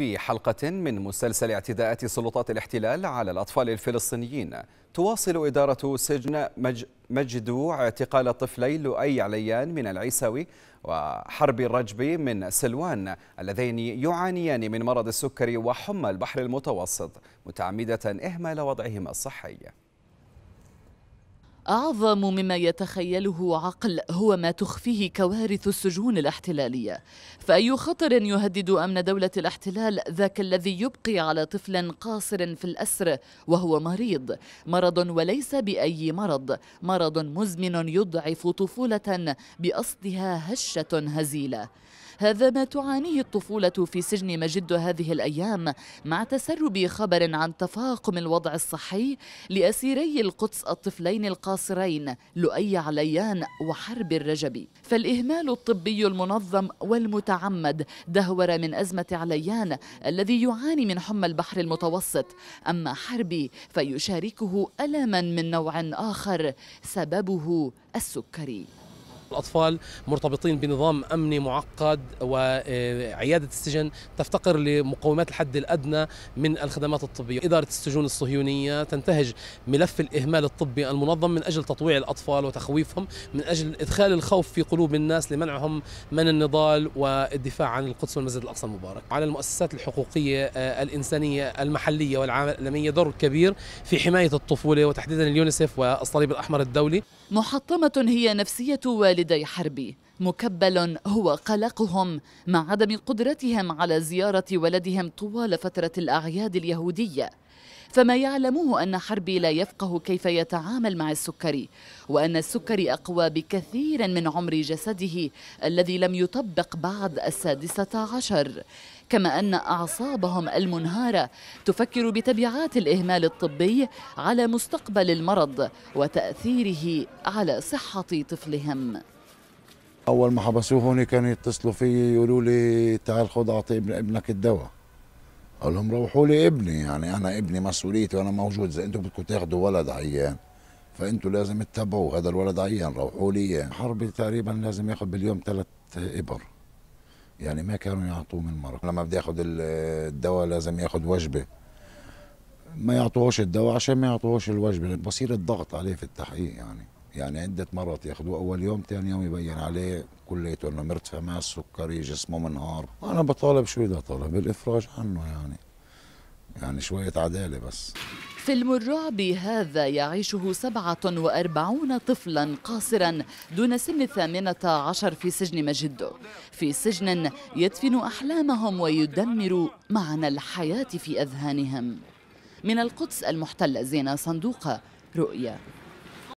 في حلقة من مسلسل اعتداءات سلطات الاحتلال على الأطفال الفلسطينيين تواصل إدارة سجن مج... مجدو اعتقال طفلي لؤي عليان من العيساوي وحرب الرجبي من سلوان اللذين يعانيان من مرض السكري وحمى البحر المتوسط متعمدة إهمال وضعهما الصحي أعظم مما يتخيله عقل هو ما تخفيه كوارث السجون الاحتلالية فأي خطر يهدد أمن دولة الاحتلال ذاك الذي يبقي على طفل قاصر في الأسر وهو مريض مرض وليس بأي مرض مرض مزمن يضعف طفولة بأصلها هشة هزيلة هذا ما تعانيه الطفولة في سجن مجد هذه الأيام مع تسرب خبر عن تفاقم الوضع الصحي لأسيري القدس الطفلين القاصرين لؤي عليان وحرب الرجبي فالإهمال الطبي المنظم والمتعمد دهور من أزمة عليان الذي يعاني من حمى البحر المتوسط أما حربي فيشاركه ألما من نوع آخر سببه السكري الأطفال مرتبطين بنظام أمني معقد وعيادة السجن تفتقر لمقومات الحد الأدنى من الخدمات الطبية إدارة السجون الصهيونية تنتهج ملف الإهمال الطبي المنظم من أجل تطويع الأطفال وتخويفهم من أجل إدخال الخوف في قلوب الناس لمنعهم من النضال والدفاع عن القدس والمسجد الأقصى المبارك على المؤسسات الحقوقية آه، الإنسانية المحلية والعالمية دور كبير في حماية الطفولة وتحديدا اليونيسف والصليب الأحمر الدولي محطمة هي نفسية والد والدي حربي مكبل هو قلقهم مع عدم قدرتهم على زيارة ولدهم طوال فترة الأعياد اليهودية فما يعلمه أن حربي لا يفقه كيف يتعامل مع السكري وأن السكري أقوى بكثير من عمر جسده الذي لم يطبق بعد السادسة عشر كما أن أعصابهم المنهارة تفكر بتبعات الإهمال الطبي على مستقبل المرض وتأثيره على صحة طفلهم اول ما حبسوه هون كانوا يتصلوا في يقولوا لي تعال خد اعطي ابن ابنك الدواء قال لهم روحوا لي ابني يعني انا ابني مسؤوليتي وانا موجود اذا انتم بدكم تاخذوا ولد عيان فانتم لازم تتبعوا هذا الولد عيان روحوا لي اياه يعني. حربي تقريبا لازم ياخذ باليوم ثلاث ابر يعني ما كانوا يعطوه من مره لما بدي ياخذ الدواء لازم ياخذ وجبه ما يعطوهوش الدواء عشان ما يعطوهوش الوجبه بصير الضغط عليه في التحقيق يعني يعني عدة مرات ياخذوه أول يوم ثاني يوم يبين عليه كليته إنه مرتفع مع السكري جسمه منهار أنا بطالب شو إذا طالب الإفراج عنه يعني يعني شوية عدالة بس فيلم الرعب هذا يعيشه 47 طفلا قاصرا دون سن الثامنة عشر في سجن مجده في سجن يدفن أحلامهم ويدمر معنى الحياة في أذهانهم من القدس المحتلة زينة صندوق رؤيا